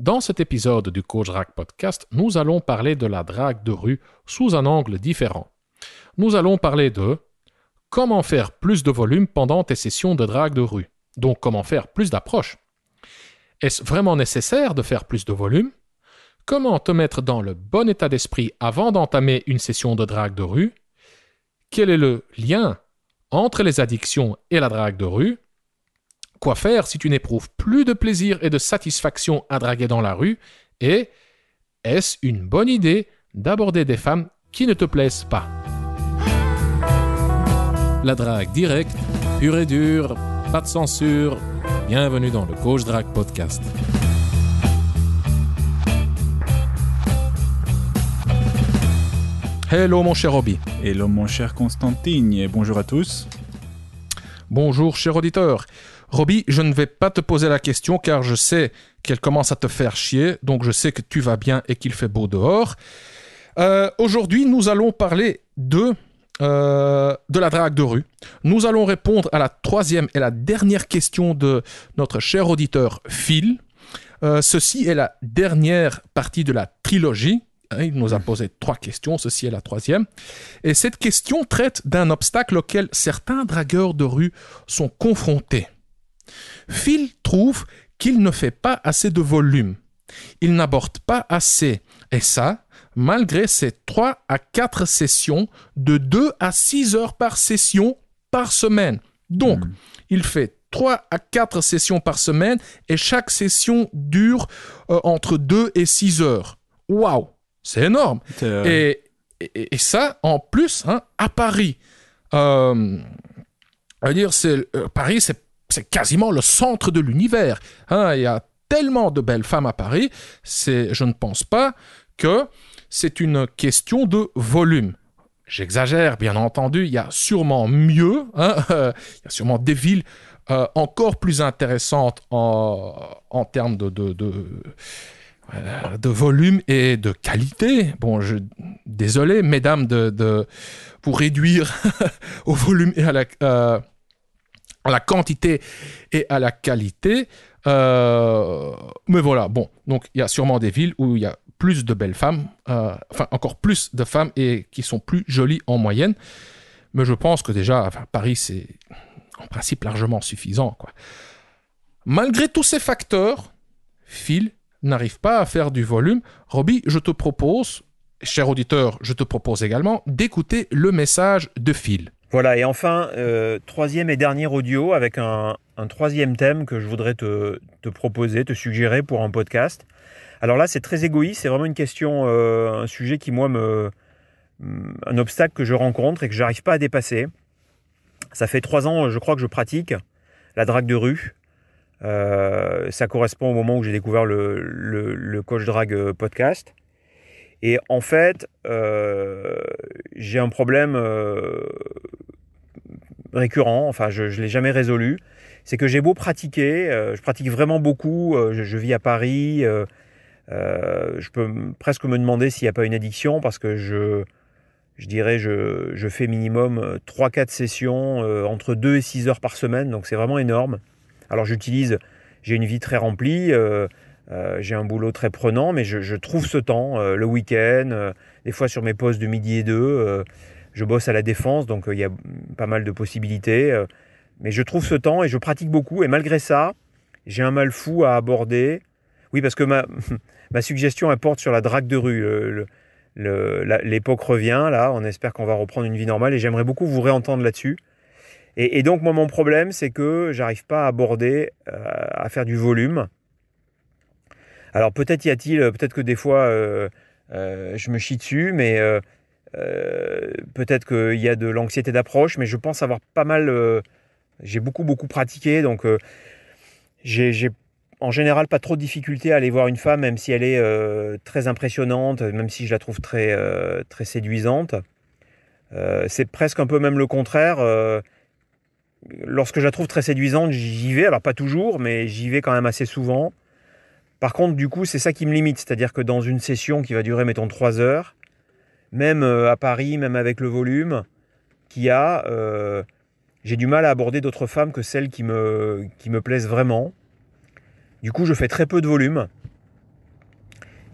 Dans cet épisode du Coach Rack Podcast, nous allons parler de la drague de rue sous un angle différent. Nous allons parler de comment faire plus de volume pendant tes sessions de drague de rue, donc comment faire plus d'approches. Est-ce vraiment nécessaire de faire plus de volume Comment te mettre dans le bon état d'esprit avant d'entamer une session de drague de rue Quel est le lien entre les addictions et la drague de rue Quoi faire si tu n'éprouves plus de plaisir et de satisfaction à draguer dans la rue Et est-ce une bonne idée d'aborder des femmes qui ne te plaisent pas La drague directe, pure et dure, pas de censure. Bienvenue dans le Gauche Drag Podcast. Hello mon cher Roby. Hello mon cher Constantine et bonjour à tous. Bonjour cher auditeur. Roby, je ne vais pas te poser la question car je sais qu'elle commence à te faire chier, donc je sais que tu vas bien et qu'il fait beau dehors. Euh, aujourd'hui, nous allons parler de, euh, de la drague de rue. Nous allons répondre à la troisième et la dernière question de notre cher auditeur Phil. Euh, ceci est la dernière partie de la trilogie. Hein, il nous a posé trois questions, ceci est la troisième. Et cette question traite d'un obstacle auquel certains dragueurs de rue sont confrontés. Phil trouve qu'il ne fait pas assez de volume. Il n'aborde pas assez, et ça, malgré ses 3 à 4 sessions de 2 à 6 heures par session par semaine. Donc, hmm. il fait 3 à 4 sessions par semaine et chaque session dure euh, entre 2 et 6 heures. Waouh, c'est énorme. Euh, et, ça, en plus, hein, à Paris. à euh, dire, c'est, Paris, c'est c'est quasiment le centre de l'univers. Hein, il y a tellement de belles femmes à Paris, je ne pense pas que c'est une question de volume. J'exagère, bien entendu, il y a sûrement mieux, hein, il y a sûrement des villes euh, encore plus intéressantes en, termes euh, de, volume et de qualité. Bon, désolé, mesdames, de, de pour réduire au volume et à la euh, à la quantité et à la qualité. Euh, mais voilà, bon, donc il y a sûrement des villes où il y a plus de belles femmes, euh, enfin encore plus de femmes et qui sont plus jolies en moyenne. Mais je pense que déjà, enfin, Paris, c'est en principe largement suffisant. Quoi. Malgré tous ces facteurs, Phil n'arrive pas à faire du volume. Robbie, je te propose, cher auditeur, je te propose également d'écouter le message de Phil. Voilà, et enfin, euh, troisième et dernier audio avec un, troisième thème que je voudrais te, proposer, te suggérer pour un podcast. Alors là, c'est très égoïste, c'est vraiment une question, euh, un sujet qui, moi, me. un obstacle que je rencontre et que j'arrive pas à dépasser. Ça fait trois ans, je crois, que je pratique la drague de rue. Euh, ça correspond au moment où j'ai découvert le, le, le, coach drague podcast. Et en fait, euh, j'ai un problème euh, récurrent, enfin je ne l'ai jamais résolu, c'est que j'ai beau pratiquer, euh, je pratique vraiment beaucoup, je, vis à Paris, je peux presque me demander s'il n'y a pas une addiction parce que je, je dirais je, je fais minimum 3-4 sessions entre 2 et 6 heures par semaine, donc c'est vraiment énorme. Alors j'utilise, j'ai une vie très remplie euh, j'ai un boulot très prenant, mais je, trouve ce temps, euh, le week-end, euh, des fois sur mes postes de midi et deux. je bosse à la défense, donc il y a pas mal de possibilités. mais je trouve ce temps et je pratique beaucoup. Et malgré ça, j'ai un mal fou à aborder. Oui, parce que ma, ma suggestion apporte sur la drague de rue. l'époque revient, là, on espère qu'on va reprendre une vie normale et j'aimerais beaucoup vous réentendre là-dessus. Et, et donc, moi, mon problème, c'est que j'arrive pas à aborder, à faire du volume alors peut-être y a-t-il, euh, peut-être que des fois euh, euh, je me chie dessus, mais peut-être qu'il y a de l'anxiété d'approche, mais je pense avoir pas mal, j'ai beaucoup beaucoup pratiqué, donc j'ai en général pas trop de difficultés à aller voir une femme, même si elle est très impressionnante, même si je la trouve très, très séduisante. c'est presque un peu même le contraire. lorsque je la trouve très séduisante, j'y vais, alors pas toujours, mais j'y vais quand même assez souvent. Par contre, du coup, c'est ça qui me limite. C'est-à-dire que dans une session qui va durer, mettons, 3 heures, même euh, à Paris, même avec le volume qu'il y a, euh, j'ai du mal à aborder d'autres femmes que celles qui me, qui me plaisent vraiment. Du coup, je fais très peu de volume.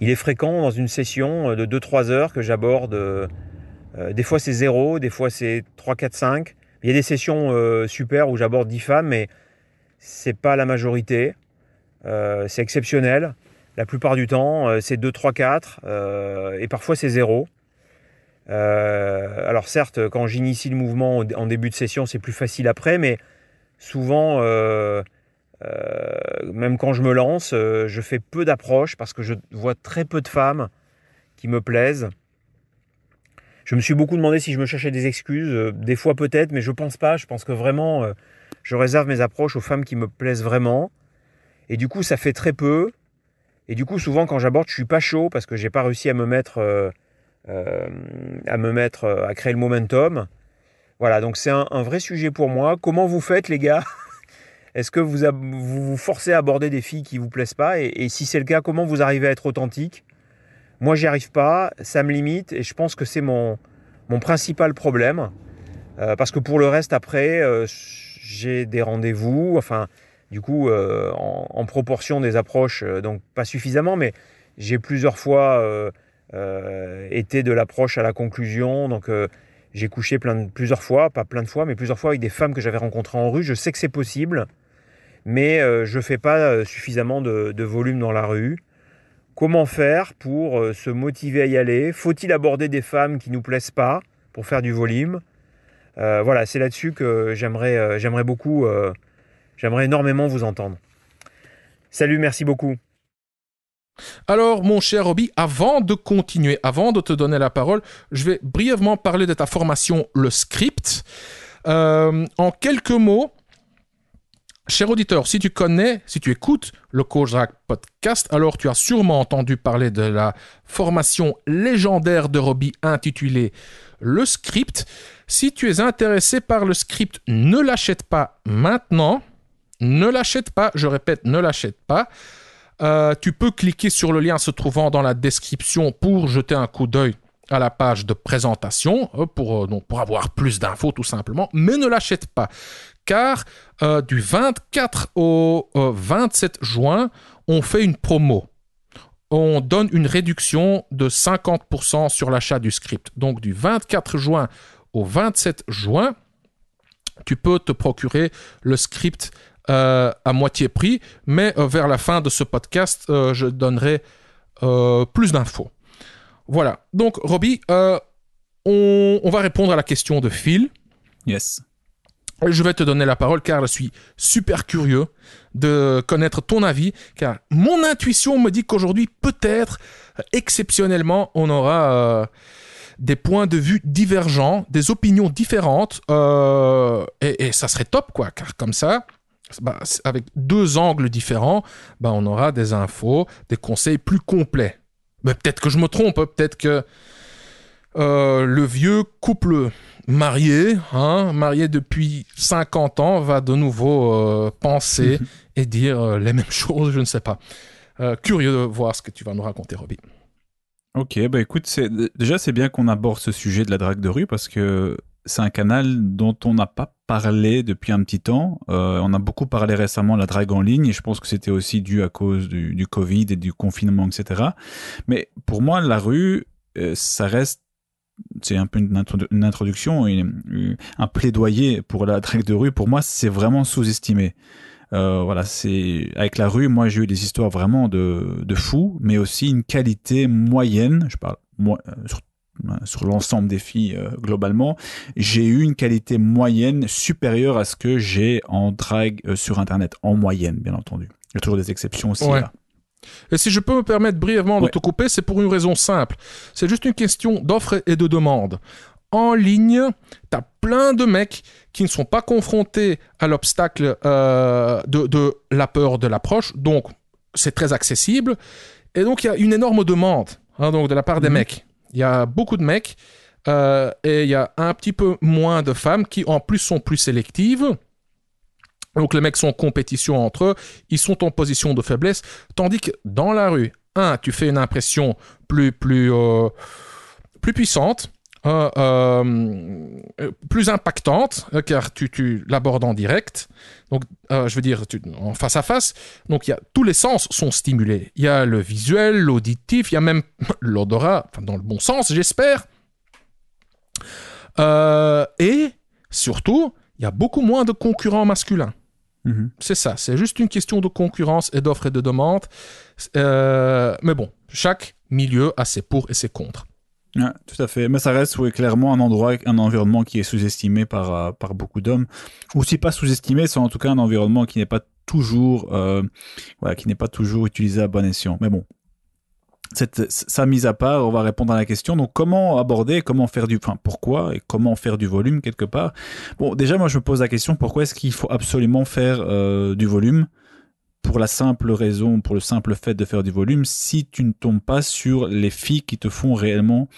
Il est fréquent dans une session euh, de 2-3 heures que j'aborde. des fois, c'est 0, des fois, c'est 3, 4, 5. Il y a des sessions super où j'aborde 10 femmes, mais c'est pas la majorité. Euh, c'est exceptionnel. La plupart du temps, euh, c'est 2, 3, 4, et parfois c'est zéro. Euh, alors certes, quand j'initie le mouvement en début de session, c'est plus facile après, mais souvent, même quand je me lance, je fais peu d'approches parce que je vois très peu de femmes qui me plaisent. Je me suis beaucoup demandé si je me cherchais des excuses, des fois peut-être, mais je pense pas. Je pense que vraiment, je réserve mes approches aux femmes qui me plaisent vraiment. Et du coup, ça fait très peu. Et du coup, souvent, quand j'aborde, je suis pas chaud parce que j'ai pas réussi à me mettre, euh, euh, à me mettre, euh, à créer le momentum. Voilà, donc c'est un, vrai sujet pour moi. Comment vous faites, les gars Est-ce que vous, vous, forcez à aborder des filles qui vous plaisent pas et, si c'est le cas, comment vous arrivez à être authentique Moi, j'y arrive pas, ça me limite et je pense que c'est mon, mon principal problème. parce que pour le reste, après, j'ai des rendez-vous. Enfin, du coup, euh, en, proportion des approches, euh, donc pas suffisamment, mais j'ai plusieurs fois euh, été de l'approche à la conclusion. Donc, j'ai couché plusieurs fois, pas plein de fois, mais plusieurs fois avec des femmes que j'avais rencontrées en rue. Je sais que c'est possible, mais je ne fais pas suffisamment de, volume dans la rue. Comment faire pour se motiver à y aller Faut-il aborder des femmes qui ne nous plaisent pas pour faire du volume Voilà, c'est là-dessus que j'aimerais, j'aimerais beaucoup J'aimerais énormément vous entendre. Salut, merci beaucoup. Alors, mon cher Roby, avant de continuer, avant de te donner la parole, je vais brièvement parler de ta formation, le script. Euh, en quelques mots, cher auditeur, si tu connais, si tu écoutes le Coach podcast, alors tu as sûrement entendu parler de la formation légendaire de Roby intitulée Le script. Si tu es intéressé par le script, ne l'achète pas maintenant. Ne l'achète pas, je répète, ne l'achète pas. Euh, tu peux cliquer sur le lien se trouvant dans la description pour jeter un coup d'œil à la page de présentation euh, pour, euh, pour avoir plus d'infos tout simplement, mais ne l'achète pas. Car du 24 au 27 juin, on fait une promo. On donne une réduction de 50% sur l'achat du script. Donc du 24 juin au 27 juin, tu peux te procurer le script euh, à moitié prix, mais euh, vers la fin de ce podcast, euh, je donnerai plus d'infos. Voilà. Donc, Roby, on, va répondre à la question de Phil. Yes. Je vais te donner la parole car je suis super curieux de connaître ton avis, car mon intuition me dit qu'aujourd'hui, peut-être, exceptionnellement, on aura des points de vue divergents, des opinions différentes, et, ça serait top, quoi, car comme ça, bah, avec deux angles différents, bah, on aura des infos, des conseils plus complets. Mais peut-être que je me trompe, hein, peut-être que euh, le vieux couple marié, hein, marié depuis 50 ans, va de nouveau euh, penser et dire euh, les mêmes choses, je ne sais pas. curieux de voir ce que tu vas nous raconter, Roby. Ok, bah écoute, déjà c'est bien qu'on aborde ce sujet de la drague de rue parce que c'est un canal dont on n'a pas parlé depuis un petit temps. Euh, on a beaucoup parlé récemment de la drague en ligne et je pense que c'était aussi dû à cause du, Covid et du confinement, etc. Mais pour moi, la rue, euh, ça reste c'est un peu une, introduction, un plaidoyer pour la drague de rue. Pour moi, c'est vraiment sous-estimé. Euh, voilà, c'est avec la rue, moi j'ai eu des histoires vraiment de, de fous, mais aussi une qualité moyenne. Je parle moi, sur l'ensemble des filles euh, globalement, j'ai eu une qualité moyenne supérieure à ce que j'ai en drag euh, sur Internet, en moyenne, bien entendu. Il y a toujours des exceptions aussi. Et si je peux me permettre brièvement de te couper, c'est pour une raison simple. C'est juste une question d'offre et de demande. En ligne, tu as plein de mecs qui ne sont pas confrontés à l'obstacle euh, de, la peur de l'approche, donc c'est très accessible. Et donc il y a une énorme demande. Hein, donc de la part des mhm. mecs. Il y a beaucoup de mecs euh, et il y a un petit peu moins de femmes qui en plus sont plus sélectives. Donc les mecs sont en compétition entre eux, ils sont en position de faiblesse, tandis que dans la rue, un, tu fais une impression plus plus euh, plus puissante euh, euh, plus impactante, euh, car tu, tu l'abordes en direct, donc je veux dire en face à face, donc y a, tous les sens sont stimulés. Il y a le visuel, l'auditif, il y a même l'odorat, dans le bon sens j'espère. et surtout, il y a beaucoup moins de concurrents masculins. Mm-hmm. C'est ça, c'est juste une question de concurrence et d'offres et de demandes. mais bon, chaque milieu a ses pour et ses contre tout à fait. Mais ça reste clairement un endroit, un environnement qui est sous-estimé euh, par, beaucoup d'hommes. Ou si pas sous-estimé, c'est en tout cas un environnement qui n'est pas toujours, euh, qui n'est pas toujours utilisé à bon escient. Mais bon. ça mise à part, on va répondre à la question. Donc, comment aborder, comment faire du, enfin, pourquoi et comment faire du volume quelque part. Bon, déjà, moi, je me pose la question pourquoi est-ce qu'il faut absolument faire euh, du volume pour la simple raison, pour le simple fait de faire du volume, si tu ne tombes pas sur les filles qui te font réellement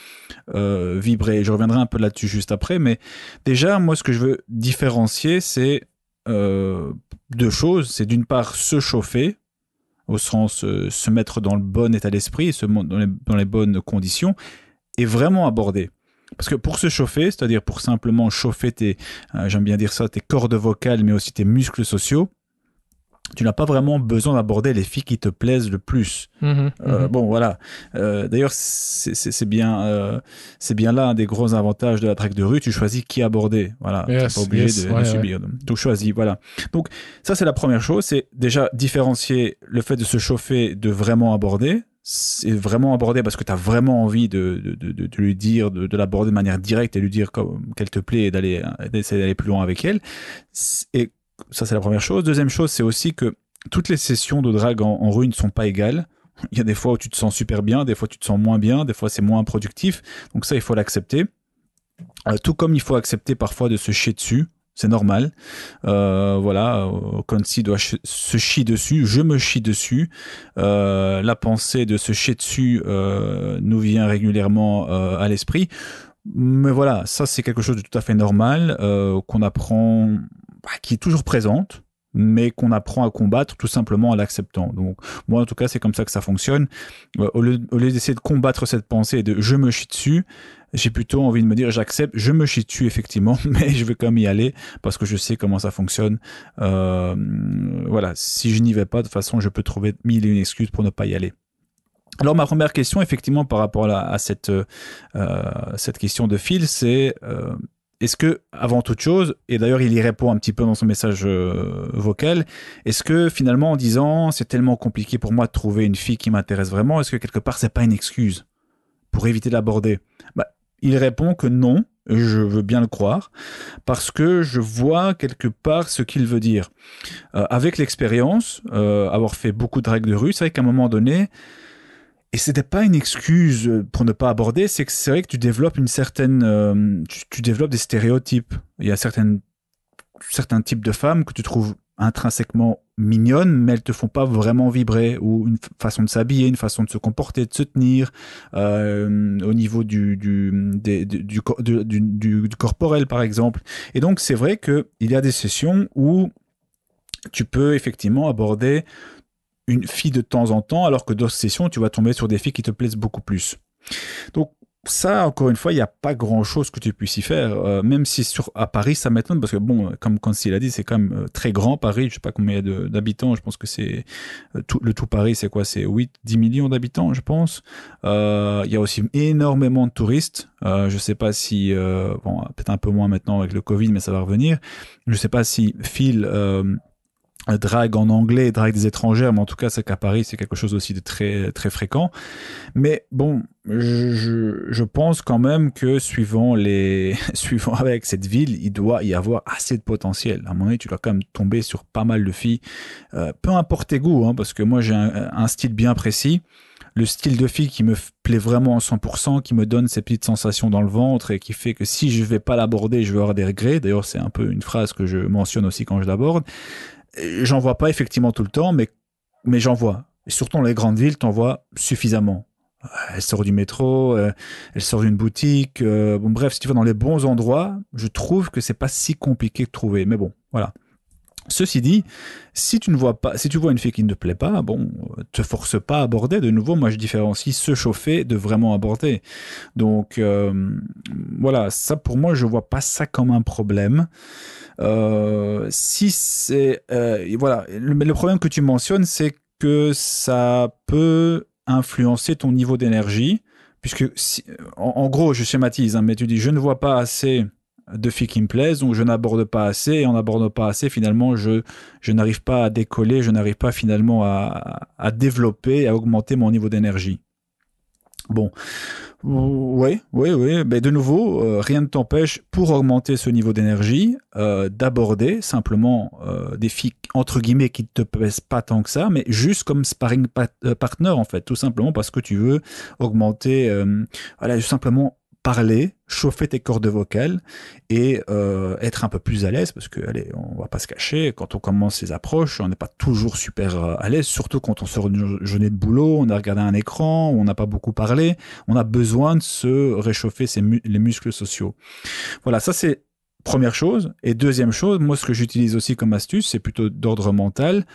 euh, vibrer. Je reviendrai un peu là-dessus juste après, mais déjà, moi, ce que je veux différencier, c'est euh, deux choses. C'est d'une part se chauffer, au sens euh, se mettre dans le bon état d'esprit, se, dans, les, dans les bonnes conditions, et vraiment aborder. Parce que pour se chauffer, c'est-à-dire pour simplement chauffer tes, j'aime bien dire ça, tes cordes vocales, mais aussi tes muscles sociaux, tu n'as pas vraiment besoin d'aborder les filles qui te plaisent le plus. Mhm, euh, mhm. bon, voilà. Euh, d'ailleurs, c'est bien, euh, c'est bien là un des gros avantages de la traque de rue. Tu choisis qui aborder. Voilà. Yes, pas obligé de, subir. Donc, choisis. Voilà. Donc, ça, c'est la première chose. C'est déjà différencier le fait de se chauffer de vraiment aborder c'est vraiment aborder parce que tu as vraiment envie de, de, de, de lui dire, de, l'aborder de manière directe et lui dire qu'elle te plaît et d'aller, d'essayer d'aller plus loin avec elle. Et ça c'est la première chose. Deuxième chose, c'est aussi que toutes les sessions de drague en, ruine rue ne sont pas égales. Il y a des fois où tu te sens super bien, des fois tu te sens moins bien, des fois c'est moins productif. Donc ça, il faut l'accepter. Euh, tout comme il faut accepter parfois de se chier dessus, c'est normal. Euh, voilà, Kansi euh, doit se chier dessus, je me chie dessus. la pensée de se chier dessus nous vient régulièrement à l'esprit. Mais voilà, ça c'est quelque chose de tout à fait normal qu'on apprend bah, qui est toujours présente, mais qu'on apprend à combattre tout simplement en l'acceptant. Donc moi en tout cas c'est comme ça que ça fonctionne. Euh, au lieu, d'essayer de combattre cette pensée de je me chie dessus, j'ai plutôt envie de me dire j'accepte, je me chie dessus effectivement, mais je vais quand même y aller parce que je sais comment ça fonctionne. Euh, voilà, si je n'y vais pas de toute façon je peux trouver mille et une excuses pour ne pas y aller. Alors ma première question effectivement par rapport à, à cette, euh, cette question de fil c'est... Euh, est-ce que, avant toute chose, et d'ailleurs il y répond un petit peu dans son message euh, vocal, est-ce que finalement en disant c'est tellement compliqué pour moi de trouver une fille qui m'intéresse vraiment, est-ce que quelque part c'est pas une excuse pour éviter d'aborder bah, Il répond que non, je veux bien le croire, parce que je vois quelque part ce qu'il veut dire. Euh, avec l'expérience, euh, avoir fait beaucoup de règles de rue, c'est vrai qu'à un moment donné, et c'était pas une excuse euh, pour ne pas aborder, c'est que c'est vrai que tu développes une certaine, euh, tu, développes des stéréotypes. Il y a certaines, certains types de femmes que tu trouves intrinsèquement mignonnes, mais elles te font pas vraiment vibrer, ou une façon de s'habiller, une façon de se comporter, de se tenir, euh, au niveau du du, du, du, du corporel par exemple. Et donc c'est vrai que il y a des sessions où tu peux effectivement aborder une fille de temps en temps, alors que d'autres sessions, tu vas tomber sur des filles qui te plaisent beaucoup plus. Donc, ça, encore une fois, il n'y a pas grand-chose que tu puisses y faire, euh, même si sur, à Paris, ça m'étonne, parce que, bon, euh, comme Kansi a dit, c'est quand même euh, très grand, Paris, je ne sais pas combien d'habitants, je pense que c'est... tout, le tout Paris, c'est quoi C'est 8, 10 millions d'habitants, je pense. Il y a aussi énormément de touristes. je ne sais pas si... bon, peut-être un peu moins maintenant avec le Covid, mais ça va revenir. Je ne sais pas si Phil drague en anglais, drague des étrangères, mais en tout cas, c'est qu'à Paris, c'est quelque chose aussi de très, très fréquent. Mais bon, je, pense quand même que suivant les, suivant avec cette ville, il doit y avoir assez de potentiel. À un moment tu dois quand même tomber sur pas mal de filles, euh, peu importe tes goûts, hein, parce que moi, j'ai un, style bien précis le style de fille qui me plaît vraiment en 100%, qui me donne ces petites sensations dans le ventre et qui fait que si je vais pas l'aborder, je vais avoir des regrets. D'ailleurs, c'est un peu une phrase que je mentionne aussi quand je l'aborde. J'en vois pas effectivement tout le temps, mais, mais j'en vois. surtout dans les grandes villes, t'en vois suffisamment. Euh, elle sort du métro, euh, elle sort d'une boutique. Euh, bref, si tu vas dans les bons endroits, je trouve que c'est pas si compliqué de trouver. Mais bon, voilà. Ceci dit, si tu ne vois pas, si tu vois une fille qui ne te plaît pas, bon, te force pas à aborder. De nouveau, moi, je différencie se chauffer de vraiment aborder. Donc, voilà, ça pour moi, je vois pas ça comme un problème. Euh, si c'est euh, voilà, le, problème que tu mentionnes, c'est que ça peut influencer ton niveau d'énergie, puisque euh, en, gros, je schématise, hein, mais tu dis je ne vois pas assez de filles qui me plaisent, donc je n'aborde pas assez, et en n'aborde pas assez, finalement, je, je n'arrive pas à décoller, je n'arrive pas finalement à, à, développer, à augmenter mon niveau d'énergie. Bon, oui, oui, oui. Mais de nouveau, euh, rien ne t'empêche, pour augmenter ce niveau d'énergie, euh, d'aborder simplement euh, des filles entre guillemets qui ne te pèsent pas tant que ça, mais juste comme sparring partner en fait, tout simplement parce que tu veux augmenter, voilà, simplement parler, chauffer tes cordes vocales et euh, être un peu plus à l'aise parce que allez, on va pas se cacher, quand on commence ces approches, on n'est pas toujours super euh, à l'aise, surtout quand on sort une journée de boulot, on a regardé un écran, on n'a pas beaucoup parlé, on a besoin de se réchauffer les muscles sociaux. Voilà, ça c'est Première chose. Et deuxième chose, moi, ce que j'utilise aussi comme astuce, c'est plutôt d'ordre mental.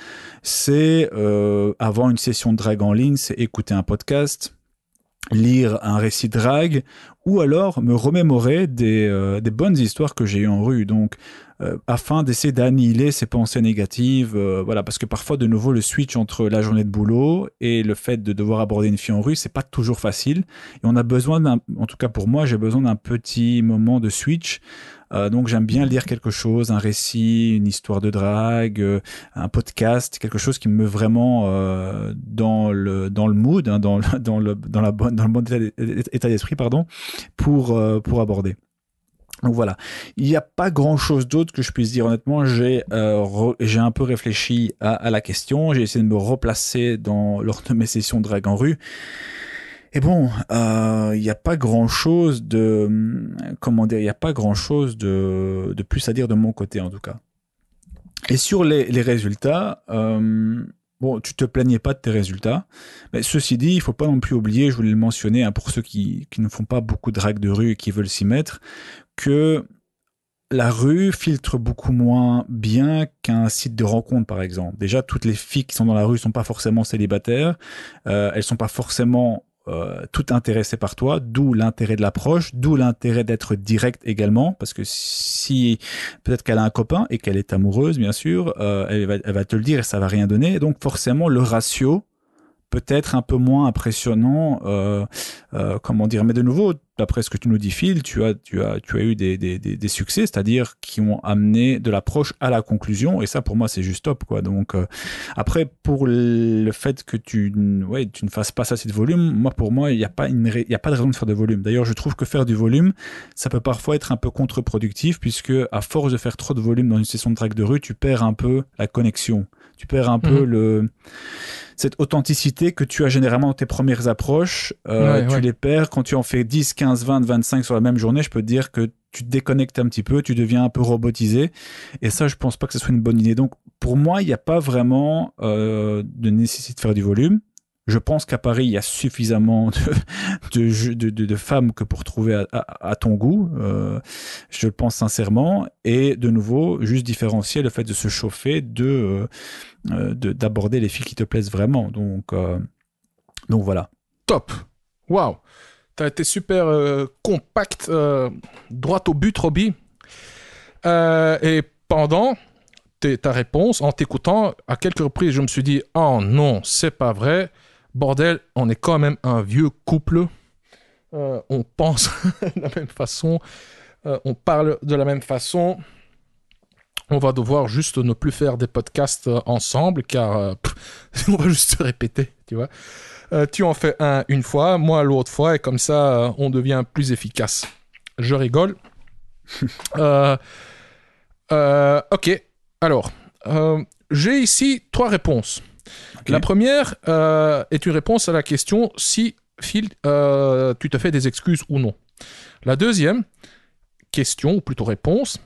C'est euh, avant une session de drague en ligne, c'est écouter un podcast, lire un récit drague ou alors me remémorer euh, des, bonnes histoires que j'ai eues en rue. Donc, euh, afin d'essayer d'annihiler ces pensées négatives, euh, voilà, parce que parfois, de nouveau, le switch entre la journée de boulot et le fait de devoir aborder une fille en rue, c'est pas toujours facile. Et on a besoin d'un, en tout cas pour moi, j'ai besoin d'un petit moment de switch euh, donc j'aime bien lire quelque chose, un récit, une histoire de drague, euh, un podcast, quelque chose qui me met vraiment euh, dans le dans le mood, hein, dans, le, dans le dans la bonne le bon état d'esprit pardon pour pour aborder. Donc voilà, il n'y a pas grand-chose d'autre que je puisse dire. Honnêtement, j'ai j'ai un peu réfléchi à, à la question, j'ai essayé de me replacer dans lors de mes sessions de drague en rue. Et bon, il euh, n'y a pas grand chose de, comment dire, il n'y a pas grand chose de, plus à dire de mon côté en tout cas. Et sur les, résultats, euh, bon, tu te plaignais pas de tes résultats. Mais ceci dit, il faut pas non plus oublier, je voulais le mentionner hein, pour ceux qui, ne font pas beaucoup de rags de rue et qui veulent s'y mettre, que la rue filtre beaucoup moins bien qu'un site de rencontre, par exemple. Déjà, toutes les filles qui sont dans la rue ne sont pas forcément célibataires, euh, Elles ne sont pas forcément euh, tout intéressé par toi, d'où l'intérêt de l'approche, d'où l'intérêt d'être direct également, parce que si peut-être qu'elle a un copain et qu'elle est amoureuse, bien sûr, euh, elle, va, te le dire et ça va rien donner. donc forcément, le ratio peut-être un peu moins impressionnant, euh, euh, comment dire. Mais de nouveau, d'après ce que tu nous dis, Phil, tu as, tu as, tu as eu des, succès, c'est-à-dire qui ont amené de l'approche à la conclusion, et ça, pour moi, c'est juste top, quoi. Donc, euh, après, pour le fait que tu, tu ne fasses pas ça, c'est de volume, moi, pour moi, il n'y a, pas a pas de raison de faire de volume. D'ailleurs, je trouve que faire du volume, ça peut parfois être un peu contre-productif, puisque à force de faire trop de volume dans une session de track de rue, tu perds un peu la connexion tu perds un peu mhm. cette authenticité que tu as généralement dans tes premières approches, euh, tu les perds quand tu en fais 10, 15, 20, 25 sur la même journée, je peux te dire que tu te déconnectes un petit peu, tu deviens un peu robotisé. Et ça, je pense pas que ce soit une bonne idée. Donc, pour moi, il n'y a pas vraiment euh, de nécessité de faire du volume. Je pense qu'à Paris, il y a suffisamment de, de, femmes que pour trouver à, ton goût. Euh, je le pense sincèrement. Et de nouveau, juste différencier le fait de se chauffer de euh, euh, d'aborder les filles qui te plaisent vraiment. Donc, donc voilà. Top. Waouh. as été super compact, droit au but, Roby. et pendant ta réponse, en t'écoutant, à quelques reprises, je me suis dit, oh non, c'est pas vrai bordel, on est quand même un vieux couple. Euh, on pense de la même façon. Euh, on parle de la même façon. On va devoir juste ne plus faire des podcasts euh, ensemble car on va juste répéter, tu vois. tu en fais un une fois, moi l'autre fois, et comme ça, on devient plus efficace. Je rigole. ok, alors, j'ai ici trois réponses. La première euh, est une réponse à la question si, Phil, euh, tu te fais des excuses ou non. La deuxième question, ou plutôt réponse,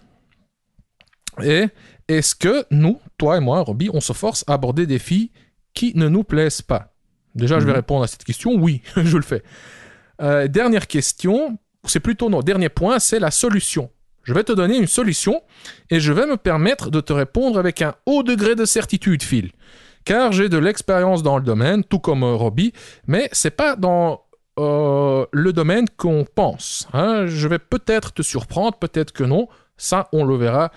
est est-ce que nous, toi et moi, Roby, on se force à aborder des filles qui ne nous plaisent pas Déjà, je vais mhm. répondre à cette question. Oui, je le fais. Euh, dernière question, c'est plutôt non. Dernier point, c'est la solution. Je vais te donner une solution et je vais me permettre de te répondre avec un haut degré de certitude, Phil car j'ai de l'expérience dans le domaine, tout comme euh, Robbie, mais c'est pas dans euh, le domaine qu'on pense. Hein. Je vais peut-être te surprendre, peut-être que non, ça on le verra.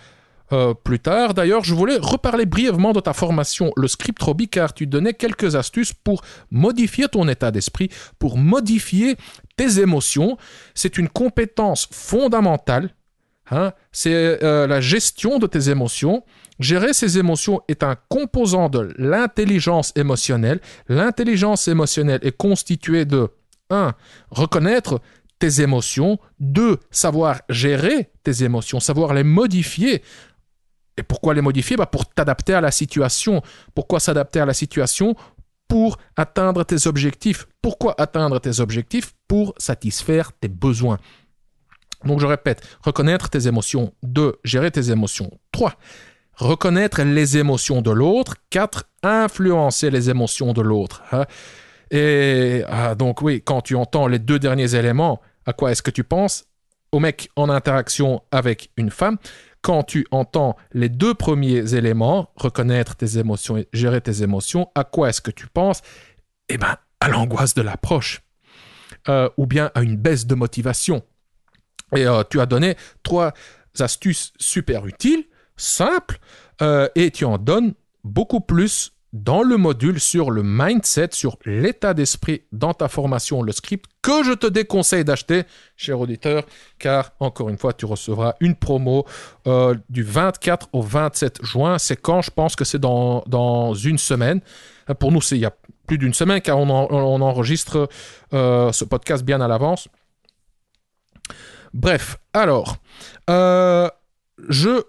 Euh, plus tard. D'ailleurs, je voulais reparler brièvement de ta formation, le script Roby, car tu donnais quelques astuces pour modifier ton état d'esprit, pour modifier tes émotions. C'est une compétence fondamentale. Hein. C'est la gestion de tes émotions. Gérer ses émotions est un composant de l'intelligence émotionnelle. L'intelligence émotionnelle est constituée de 1. Reconnaître tes émotions. 2. Savoir gérer tes émotions, savoir les modifier. Et pourquoi les modifier bah, Pour t'adapter à la situation. Pourquoi s'adapter à la situation Pour atteindre tes objectifs. Pourquoi atteindre tes objectifs Pour satisfaire tes besoins. Donc je répète, reconnaître tes émotions. 2. Gérer tes émotions. 3 reconnaître les émotions de l'autre. 4. Influencer les émotions de l'autre. Hein. Et ah, donc oui, quand tu entends les deux derniers éléments, à quoi est-ce que tu penses Au mec en interaction avec une femme. Quand tu entends les deux premiers éléments, reconnaître tes émotions et gérer tes émotions, à quoi est-ce que tu penses Eh bien, à l'angoisse de l'approche. Euh, ou bien à une baisse de motivation. Et euh, tu as donné trois astuces super utiles simple euh, et tu en donnes beaucoup plus dans le module sur le mindset, sur l'état d'esprit dans ta formation, le script que je te déconseille d'acheter, cher auditeur, car encore une fois, tu recevras une promo euh, du 24 au 27 juin. C'est quand je pense que c'est dans, une semaine. Euh, pour nous, c'est il y a plus d'une semaine, car on, enregistre ce podcast bien à l'avance. Bref, alors, je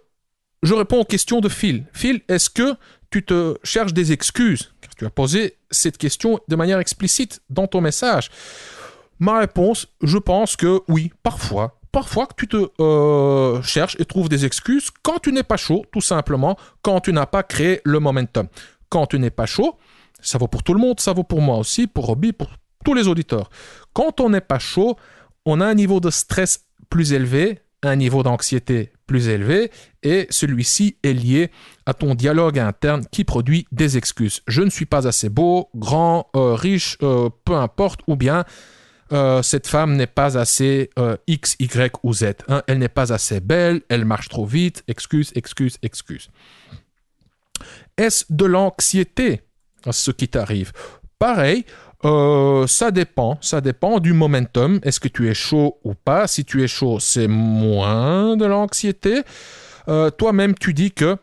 je réponds aux questions de Phil. Phil, est-ce que tu te cherches des excuses Car tu as posé cette question de manière explicite dans ton message. Ma réponse, je pense que oui, parfois. Parfois que tu te euh, cherches et trouves des excuses quand tu n'es pas chaud, tout simplement, quand tu n'as pas créé le momentum. Quand tu n'es pas chaud, ça vaut pour tout le monde, ça vaut pour moi aussi, pour Robbie, pour tous les auditeurs. Quand on n'est pas chaud, on a un niveau de stress plus élevé, un niveau d'anxiété plus élevé, et celui-ci est lié à ton dialogue interne qui produit des excuses. Je ne suis pas assez beau, grand, euh, riche, euh, peu importe, ou bien euh, cette femme n'est pas assez X, Y ou Z. Hein. elle n'est pas assez belle, elle marche trop vite, excuse, excuse, excuse. Est-ce de l'anxiété ce qui t'arrive Pareil, euh, ça dépend, ça dépend du momentum. Est-ce que tu es chaud ou pas Si tu es chaud, c'est moins de l'anxiété. Euh, toi-même, tu dis que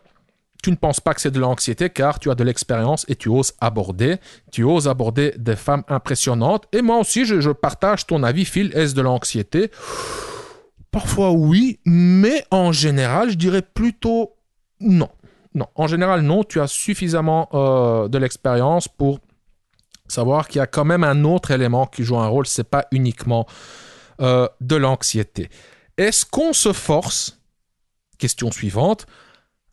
tu ne penses pas que c'est de l'anxiété car tu as de l'expérience et tu oses aborder. Tu oses aborder des femmes impressionnantes. Et moi aussi, je, partage ton avis, Phil. Est-ce de l'anxiété Parfois oui, mais en général, je dirais plutôt non. Non, en général, non. Tu as suffisamment euh, de l'expérience pour Savoir qu'il y a quand même un autre élément qui joue un rôle, c'est pas uniquement euh, de l'anxiété. Est-ce qu'on se force, question suivante,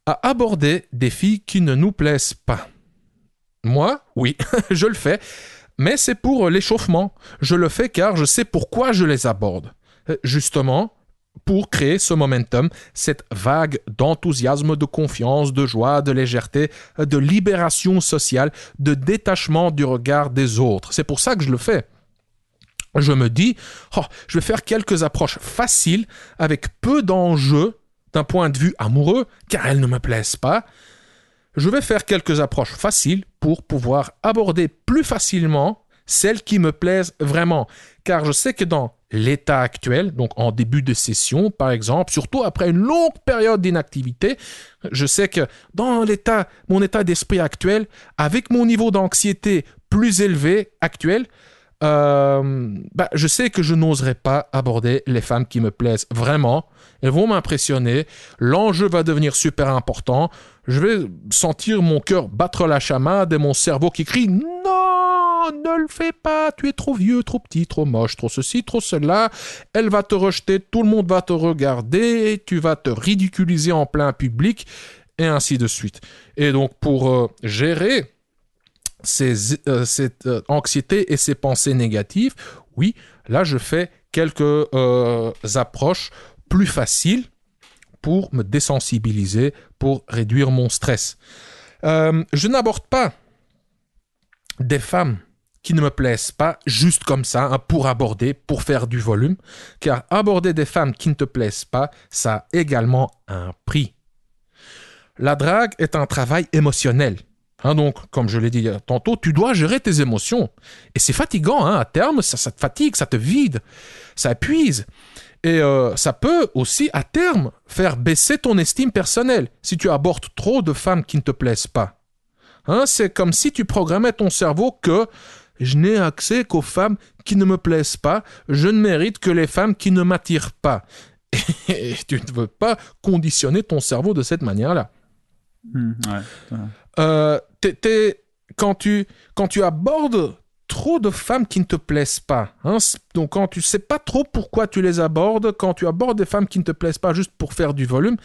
à aborder des filles qui ne nous plaisent pas Moi, oui, je le fais, mais c'est pour euh, l'échauffement. Je le fais car je sais pourquoi je les aborde. Euh, justement, pour créer ce momentum, cette vague d'enthousiasme, de confiance, de joie, de légèreté, de libération sociale, de détachement du regard des autres. C'est pour ça que je le fais. Je me dis, oh, je vais faire quelques approches faciles, avec peu d'enjeux d'un point de vue amoureux, car elles ne me plaisent pas. Je vais faire quelques approches faciles pour pouvoir aborder plus facilement celles qui me plaisent vraiment, car je sais que dans l'état actuel, donc en début de session, par exemple, surtout après une longue période d'inactivité. Je sais que dans l'état, mon état d'esprit actuel, avec mon niveau d'anxiété plus élevé actuel, euh, bah, je sais que je n'oserais pas aborder les femmes qui me plaisent vraiment. Elles vont m'impressionner. L'enjeu va devenir super important. Je vais sentir mon cœur battre la chamade et mon cerveau qui crie non Oh, ne le fais pas, tu es trop vieux, trop petit, trop moche, trop ceci, trop cela, elle va te rejeter, tout le monde va te regarder, tu vas te ridiculiser en plein public, et ainsi de suite. Et donc pour euh, gérer ces, euh, cette euh, anxiété et ces pensées négatives, oui, là je fais quelques approches plus faciles pour me désensibiliser, pour réduire mon stress. je n'aborde pas des femmes qui ne me plaisent pas juste comme ça, hein, pour aborder, pour faire du volume, car aborder des femmes qui ne te plaisent pas, ça a également un prix. La drague est un travail émotionnel. Hein, donc, comme je l'ai dit euh, tantôt, tu dois gérer tes émotions. Et c'est fatigant, hein, à terme, ça, ça, te fatigue, ça te vide, ça épuise. Et euh, ça peut aussi, à terme, faire baisser ton estime personnelle si tu abordes trop de femmes qui ne te plaisent pas. Hein, c'est comme si tu programmais ton cerveau que je n'ai accès qu'aux femmes qui ne me plaisent pas, je ne mérite que les femmes qui ne m'attirent pas. Et tu ne veux pas conditionner ton cerveau de cette manière-là. Hmm, euh, quand, tu, quand tu abordes trop de femmes qui ne te plaisent pas, hein, donc quand tu ne sais pas trop pourquoi tu les abordes, quand tu abordes des femmes qui ne te plaisent pas juste pour faire du volume,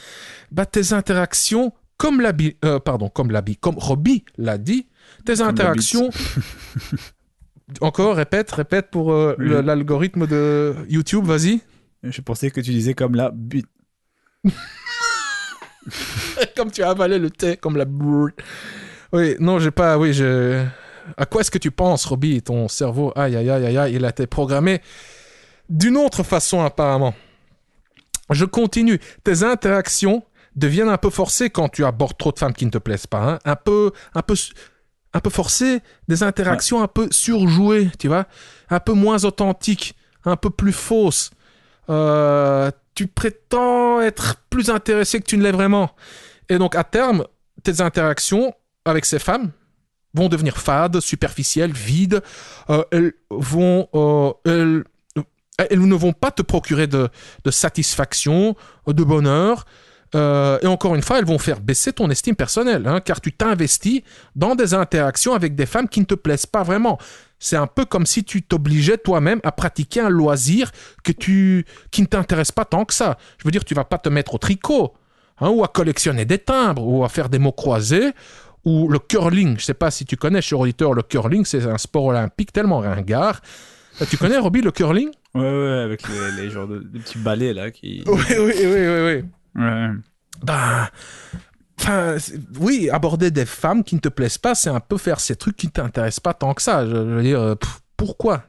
bah, tes interactions, comme Roby euh, pardon, comme comme Robbie l'a dit, tes interactions Encore, répète, répète pour euh, l'algorithme de YouTube, vas-y. Je pensais que tu disais comme la but. comme tu as avalé le thé, comme la Oui, non, j'ai pas. Oui, je. À quoi est-ce que tu penses, Roby Ton cerveau, aïe, aïe, aïe, aïe, il a été programmé d'une autre façon, apparemment. Je continue. Tes interactions deviennent un peu forcées quand tu abordes trop de femmes qui ne te plaisent pas. Hein. Un peu, un peu un peu forcées, des interactions un peu surjouées, tu vois, un peu moins authentiques, un peu plus fausses. Euh, tu prétends être plus intéressé que tu ne l'es vraiment. Et donc à terme, tes interactions avec ces femmes vont devenir fades, superficielles, vides. Euh, elles vont, euh, elles, ne vont pas te procurer de satisfaction, de bonheur. Euh, et encore une fois, elles vont faire baisser ton estime personnelle, hein, car tu t'investis dans des interactions avec des femmes qui ne te plaisent pas vraiment. C'est un peu comme si tu t'obligeais toi-même à pratiquer un loisir que tu, qui ne t'intéresse pas tant que ça. Je veux dire, tu vas pas te mettre au tricot, hein, ou à collectionner des timbres, ou à faire des mots croisés, ou le curling. Je ne sais pas si tu connais, cher auditeur, le curling, c'est un sport olympique tellement ringard. Euh, tu connais, Roby, le curling Ouais, ouais, avec les, les genres de petits balais là qui. oui, oui, oui. oui. Ben, oui, aborder des femmes qui ne te plaisent pas, c'est un peu faire ces trucs qui ne t'intéressent pas tant que ça. Je, veux dire, euh, pourquoi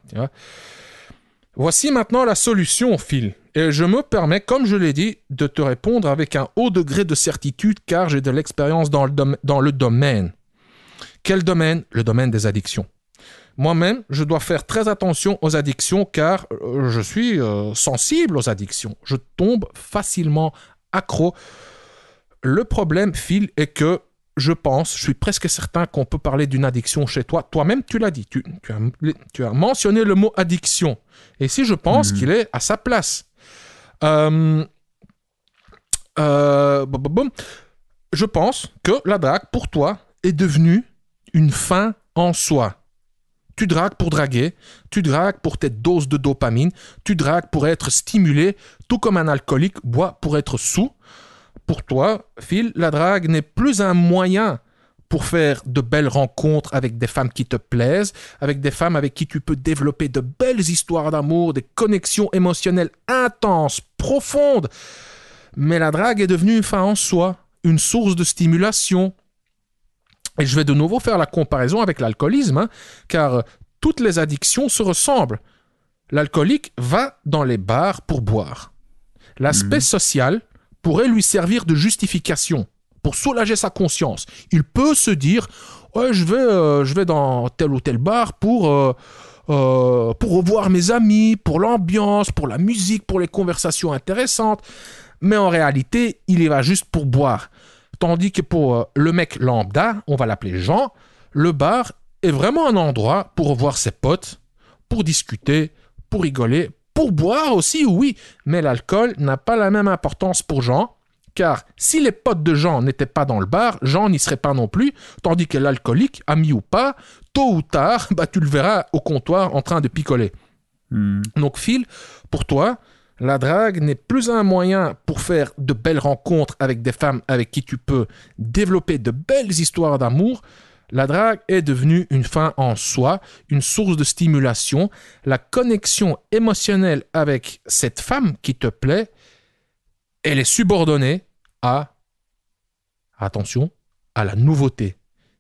Voici maintenant la solution, Phil. Et je me permets, comme je l'ai dit, de te répondre avec un haut degré de certitude car j'ai de l'expérience dans, le dans le domaine. Quel domaine Le domaine des addictions. Moi-même, je dois faire très attention aux addictions car euh, je suis euh, sensible aux addictions. Je tombe facilement accro. Le problème, Phil, est que je pense, je suis presque certain qu'on peut parler d'une addiction chez toi. Toi-même, tu l'as dit, tu, as, mentionné le mot addiction. Et si je pense mhm. qu'il est à sa place. Euh, euh, je pense que la drague, pour toi, est devenue une fin en soi. Tu dragues pour draguer, tu dragues pour tes doses de dopamine, tu dragues pour être stimulé, tout comme un alcoolique boit pour être sous. Pour toi, Phil, la drague n'est plus un moyen pour faire de belles rencontres avec des femmes qui te plaisent, avec des femmes avec qui tu peux développer de belles histoires d'amour, des connexions émotionnelles intenses, profondes. Mais la drague est devenue une fin en soi, une source de stimulation, et je vais de nouveau faire la comparaison avec l'alcoolisme, hein, car euh, toutes les addictions se ressemblent. L'alcoolique va dans les bars pour boire. L'aspect mmh. social pourrait lui servir de justification, pour soulager sa conscience. Il peut se dire je, vais, euh, je vais dans tel ou tel bar pour, euh, pour revoir mes amis, pour l'ambiance, pour la musique, pour les conversations intéressantes. Mais en réalité, il y va juste pour boire. Tandis que pour euh, le mec lambda, on va l'appeler Jean, le bar est vraiment un endroit pour voir ses potes, pour discuter, pour rigoler, pour boire aussi, oui, mais l'alcool n'a pas la même importance pour Jean, car si les potes de Jean n'étaient pas dans le bar, Jean n'y serait pas non plus, tandis que l'alcoolique, ami ou pas, tôt ou tard, bah, tu le verras au comptoir en train de picoler. Hmm. Donc Phil, pour toi, la drague n'est plus un moyen pour faire de belles rencontres avec des femmes avec qui tu peux développer de belles histoires d'amour. La drague est devenue une fin en soi, une source de stimulation. La connexion émotionnelle avec cette femme qui te plaît, elle est subordonnée à, attention, à la nouveauté.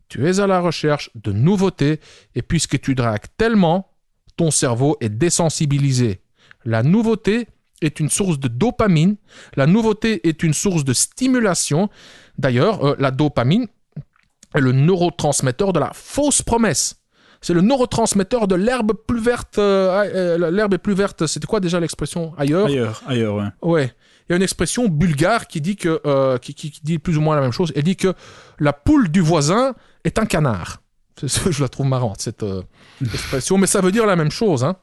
Tu es à la recherche de nouveautés et puisque tu dragues tellement, ton cerveau est désensibilisé. La nouveauté est une source de dopamine, la nouveauté est une source de stimulation. D'ailleurs, euh, la dopamine est le neurotransmetteur de la fausse promesse. C'est le neurotransmetteur de l'herbe plus verte. Euh, euh, l'herbe est plus verte, c'était quoi déjà l'expression ailleurs Ailleurs, ailleurs, ouais. Ouais. Il y a une expression bulgare qui dit que, qui, dit plus ou moins la même chose. Elle dit que la poule du voisin est un canard. je la trouve marrante cette expression, mais ça veut dire la même chose. Hein.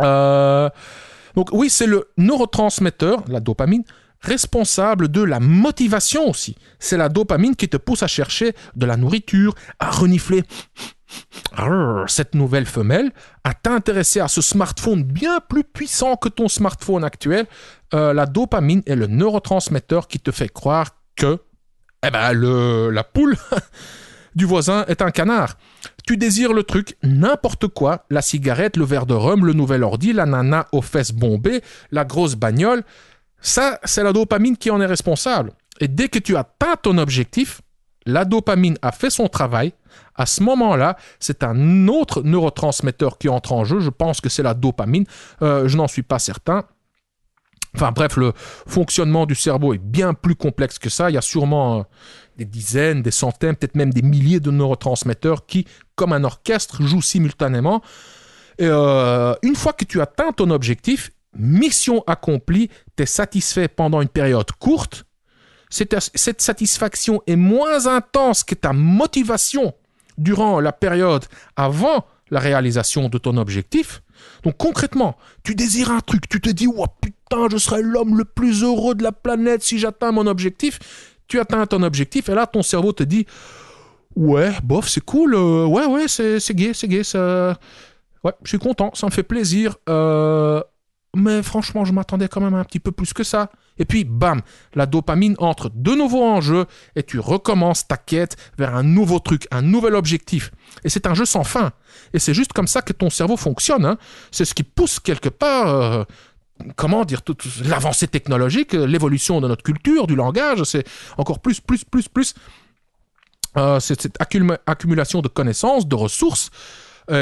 Euh, donc oui, c'est le neurotransmetteur, la dopamine, responsable de la motivation aussi. C'est la dopamine qui te pousse à chercher de la nourriture, à renifler cette nouvelle femelle, à t'intéresser à ce smartphone bien plus puissant que ton smartphone actuel. Euh, la dopamine est le neurotransmetteur qui te fait croire que eh ben, le, la poule du voisin est un canard. Tu désires le truc, n'importe quoi, la cigarette, le verre de rhum, le nouvel ordi, la nana aux fesses bombées, la grosse bagnole. Ça, c'est la dopamine qui en est responsable. Et dès que tu atteins ton objectif, la dopamine a fait son travail. À ce moment-là, c'est un autre neurotransmetteur qui entre en jeu. Je pense que c'est la dopamine. Euh, je n'en suis pas certain. Enfin bref, le fonctionnement du cerveau est bien plus complexe que ça. Il y a sûrement euh, des dizaines, des centaines, peut-être même des milliers de neurotransmetteurs qui, comme un orchestre, jouent simultanément. Euh, une fois que tu atteins ton objectif, mission accomplie, tu es satisfait pendant une période courte. cette satisfaction est moins intense que ta motivation durant la période avant la réalisation de ton objectif. Donc concrètement, tu désires un truc, tu te dis "Ouah putain, je serai l'homme le plus heureux de la planète si j'atteins mon objectif." Tu atteins ton objectif et là ton cerveau te dit "Ouais, bof, c'est cool. Euh, ouais ouais, c'est c'est gay, c'est gay ça. Ouais, je suis content, ça me fait plaisir. Euh, mais franchement, je m'attendais quand même un petit peu plus que ça. Et puis, bam, la dopamine entre de nouveau en jeu et tu recommences ta quête vers un nouveau truc, un nouvel objectif. Et c'est un jeu sans fin. Et c'est juste comme ça que ton cerveau fonctionne. Hein. C'est ce qui pousse quelque part, euh, comment dire, toute l'avancée technologique, euh, l'évolution de notre culture, du langage. C'est encore plus, plus, plus, plus. Euh, c'est cette accumulation de connaissances, de ressources.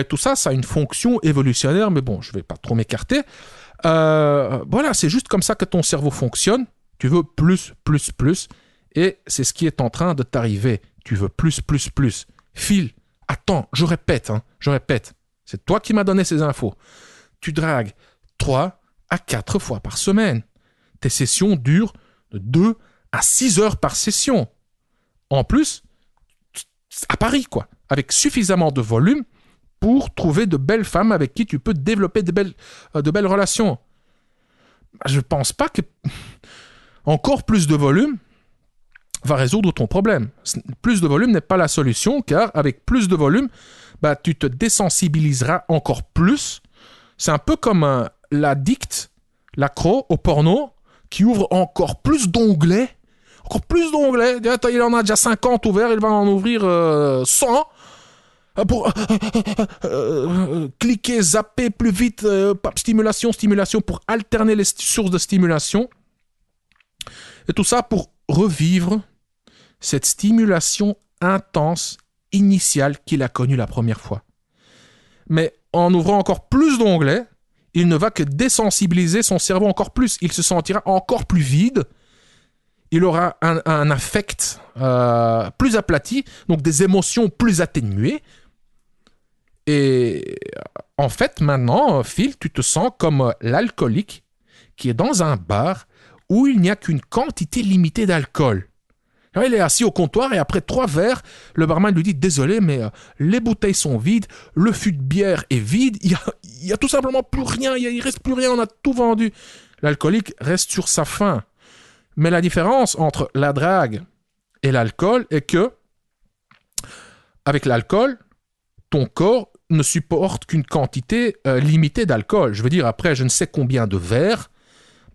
tout ça, ça a une fonction évolutionnaire, mais bon, je ne vais pas trop m'écarter. Euh, voilà, c'est juste comme ça que ton cerveau fonctionne. Tu veux plus, plus, plus. Et c'est ce qui est en train de t'arriver. Tu veux plus, plus, plus. File. Attends, je répète, hein. je répète. C'est toi qui m'as donné ces infos. Tu dragues 3 à 4 fois par semaine. Tes sessions durent de 2 à 6 heures par session. En plus, à Paris, quoi, avec suffisamment de volume pour trouver de belles femmes avec qui tu peux développer de belles, euh, de belles relations. Bah, je pense pas que encore plus de volume va résoudre ton problème. Plus de volume n'est pas la solution car avec plus de volume, bah, tu te désensibiliseras encore plus. C'est un peu comme euh, l'addict, l'accro au porno qui ouvre encore plus d'onglets encore plus d'onglets. Il en a déjà 50 ouverts, il va en ouvrir 100 euh, euh, pour euh, euh, cliquer, zapper plus vite, stimulation, stimulation, pour alterner les sources de stimulation. Et tout ça pour revivre cette stimulation intense, initiale qu'il a connue la première fois. Mais en ouvrant encore plus d'onglets, il ne va que désensibiliser son cerveau encore plus. Il se sentira encore plus vide. Il aura un, affect plus aplati, donc des émotions plus atténuées, et en fait, maintenant, Phil, tu te sens comme euh, l'alcoolique qui est dans un bar où il n'y a qu'une quantité limitée d'alcool. Il est assis au comptoir et après trois verres, le barman lui dit Désolé, mais euh, les bouteilles sont vides, le fût de bière est vide, il n'y a, a, tout simplement plus rien, il ne reste plus rien, on a tout vendu. L'alcoolique reste sur sa faim. Mais la différence entre la drague et l'alcool est que, avec l'alcool, ton corps ne supporte qu'une quantité euh, limitée d'alcool. Je veux dire, après je ne sais combien de verres,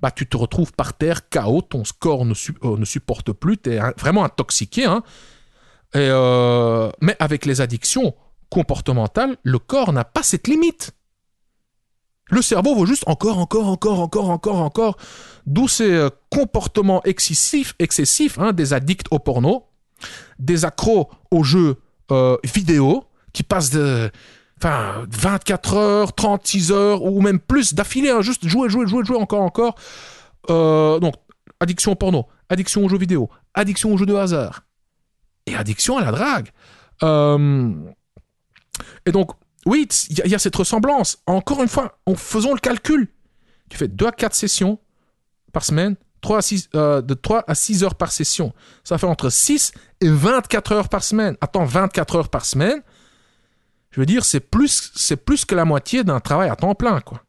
bah, tu te retrouves par terre, KO, ton corps euh, ne, supporte plus, tu es vraiment intoxiqué. Hein. Euh, mais avec les addictions comportementales, le corps n'a pas cette limite. Le cerveau vaut juste encore, encore, encore, encore, encore, encore. D'où ces comportements excessifs, excessifs hein, des addicts au porno, des accros aux jeux vidéo, qui passent de, enfin 24 heures, 36 heures ou même plus d'affilée, hein, juste jouer, jouer, jouer, jouer encore, encore. Euh, donc addiction au porno, addiction aux jeux vidéo, addiction aux jeux de hasard et addiction à la drague. Euh, et donc oui, il y, a cette ressemblance. Encore une fois, faisons le calcul, tu fais 2 à 4 sessions par semaine, 3 à 6, euh, de 3 à 6 heures par session. Ça fait entre 6 et 24 heures par semaine. Attends, 24 heures par semaine, je veux dire, c'est plus, c'est plus que la moitié d'un travail à temps plein, quoi.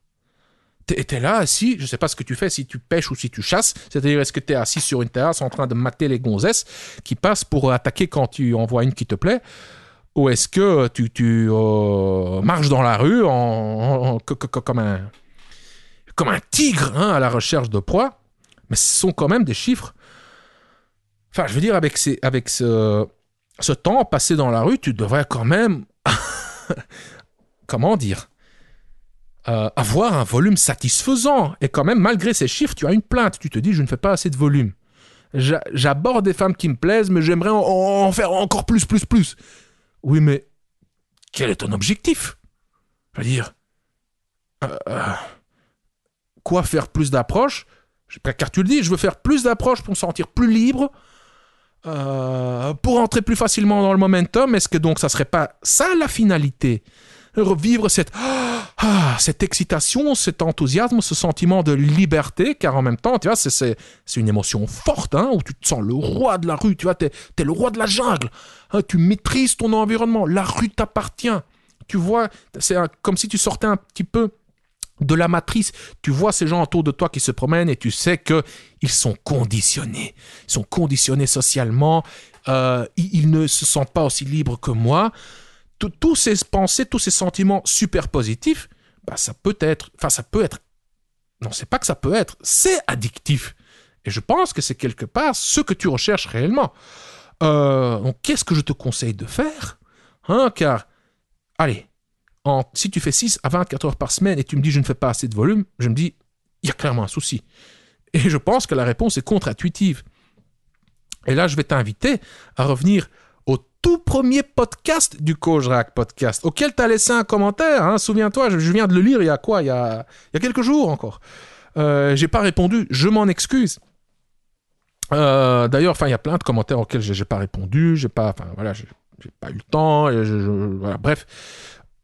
T'es, t'es là assis, je sais pas ce que tu fais, si tu pêches ou si tu chasses, c'est-à-dire est-ce que t'es assis sur une terrasse en train de mater les gonzesses qui passent pour attaquer quand tu en vois une qui te plaît, ou est-ce que tu, tu euh, marches dans la rue en, comme, un, comme un tigre hein, à la recherche de proie, mais ce sont quand même des chiffres. Enfin, je veux dire, avec, avec ce, ce temps passé dans la rue, tu devrais quand même comment dire, euh, avoir un volume satisfaisant. Et quand même, malgré ces chiffres, tu as une plainte. Tu te dis, je ne fais pas assez de volume. J'aborde des femmes qui me plaisent, mais j'aimerais en, faire encore plus, plus, plus. Oui, mais quel est ton objectif Je veux dire, quoi faire plus d'approches Car tu le dis, je veux faire plus d'approches pour me sentir plus libre, euh, pour entrer plus facilement dans le momentum, est-ce que donc ça serait pas ça la finalité Revivre cette, ah, cette excitation, cet enthousiasme, ce sentiment de liberté, car en même temps, tu vois, c'est, une émotion forte, hein, où tu te sens le roi de la rue, tu vois, t'es, es le roi de la jungle, hein, tu maîtrises ton environnement, la rue t'appartient, tu vois, c'est comme si tu sortais un petit peu de la matrice. Tu vois ces gens autour de toi qui se promènent et tu sais que ils sont conditionnés. Ils sont conditionnés socialement. Euh, ils ne se sentent pas aussi libres que moi. Tous ces pensées, tous ces sentiments super positifs, bah, ça peut être, enfin ça peut être, non c'est pas que ça peut être, c'est addictif. Et je pense que c'est quelque part ce que tu recherches réellement. Euh, donc qu'est-ce que je te conseille de faire hein, Car, allez, si tu fais 6 à 24 heures par semaine et tu me dis je ne fais pas assez de volume, je me dis il y a clairement un souci. Et je pense que la réponse est contre-intuitive. Et là, je vais t'inviter à revenir au tout premier podcast du Coach Podcast, auquel tu as laissé un commentaire. Hein. Souviens-toi, je, viens de le lire il y a quoi il y a, quelques jours encore. Euh, j'ai pas répondu, je m'en excuse. Euh, d'ailleurs, enfin, il y a plein de commentaires auxquels j'ai pas répondu, j'ai pas, enfin voilà, j'ai pas eu le temps. bref,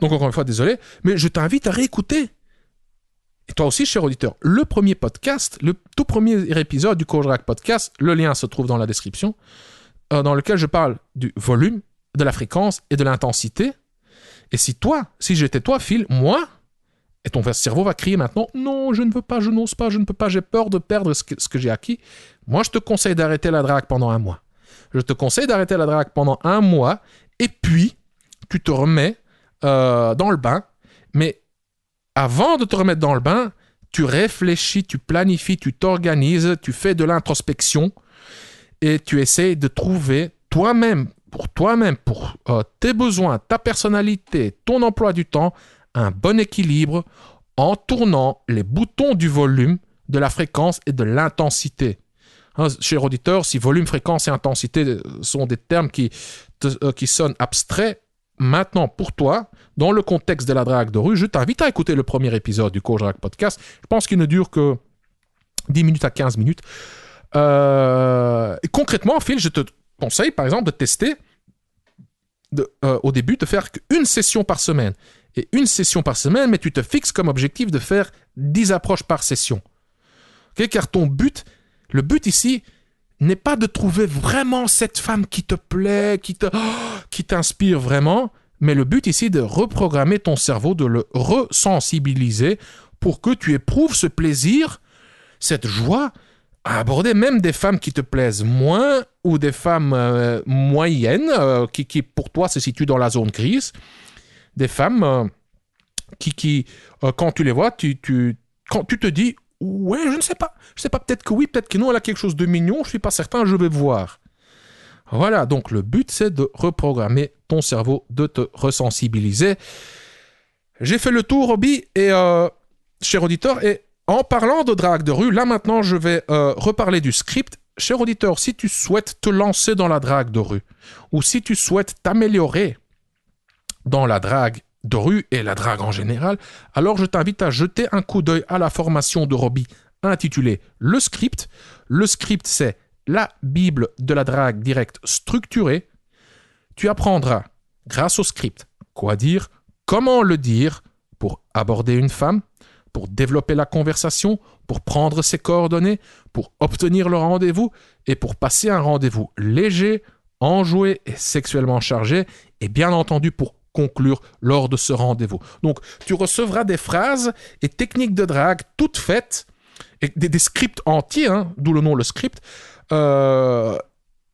donc, encore une fois, désolé, mais je t'invite à réécouter. Et toi aussi, cher auditeur, le premier podcast, le tout premier épisode du Coach Podcast, le lien se trouve dans la description, euh, dans lequel je parle du volume, de la fréquence et de l'intensité. Et si toi, si j'étais toi, Phil, moi, et ton cerveau va crier maintenant Non, je ne veux pas, je n'ose pas, je ne peux pas, j'ai peur de perdre ce que, que j'ai acquis. Moi, je te conseille d'arrêter la drague pendant un mois. Je te conseille d'arrêter la drague pendant un mois, et puis tu te remets euh, dans le bain, mais avant de te remettre dans le bain, tu réfléchis, tu planifies, tu t'organises, tu fais de l'introspection et tu essaies de trouver toi-même, pour toi-même, pour euh, tes besoins, ta personnalité, ton emploi du temps, un bon équilibre en tournant les boutons du volume, de la fréquence et de l'intensité. Hein, cher auditeur, si volume, fréquence et intensité euh, sont des termes qui, qui sonnent abstraits, Maintenant, pour toi, dans le contexte de la drague de rue, je t'invite à écouter le premier épisode du Coach Drag Podcast. Je pense qu'il ne dure que 10 minutes à 15 minutes. Euh, concrètement, Phil, je te conseille par exemple de tester euh, au début de faire une session par semaine. Et une session par semaine, mais tu te fixes comme objectif de faire 10 approches par session. Okay, car ton but, le but ici, n'est pas de trouver vraiment cette femme qui te plaît, qui oh, qui t'inspire vraiment, mais le but ici de reprogrammer ton cerveau, de le resensibiliser pour que tu éprouves ce plaisir, cette joie à aborder même des femmes qui te plaisent moins ou des femmes euh, moyennes euh, qui, pour toi se situent dans la zone grise, des femmes euh, qui, qui quand tu les vois, tu, tu, quand tu te dis ouais, je ne sais pas. Je sais pas, peut-être que oui, peut-être que non, elle a quelque chose de mignon, je ne suis pas certain, je vais voir. Voilà, donc le but c'est de reprogrammer ton cerveau, de te resensibiliser. J'ai fait le tour, Roby, et euh, cher auditeur, et en parlant de drague de rue, là maintenant je vais euh, reparler du script. Cher auditeur, si tu souhaites te lancer dans la drague de rue, ou si tu souhaites t'améliorer dans la drague de rue et la drague en général, alors je t'invite à jeter un coup d'œil à la formation de Robbie intitulée Le script. Le script, c'est la Bible de la drague directe structurée. Tu apprendras, grâce au script, quoi dire, comment le dire pour aborder une femme, pour développer la conversation, pour prendre ses coordonnées, pour obtenir le rendez-vous et pour passer un rendez-vous léger, enjoué et sexuellement chargé, et bien entendu pour conclure lors de ce rendez-vous. Donc, tu recevras des phrases et techniques de drague toutes faites, et des, scripts entiers, hein, d'où le nom le script, euh,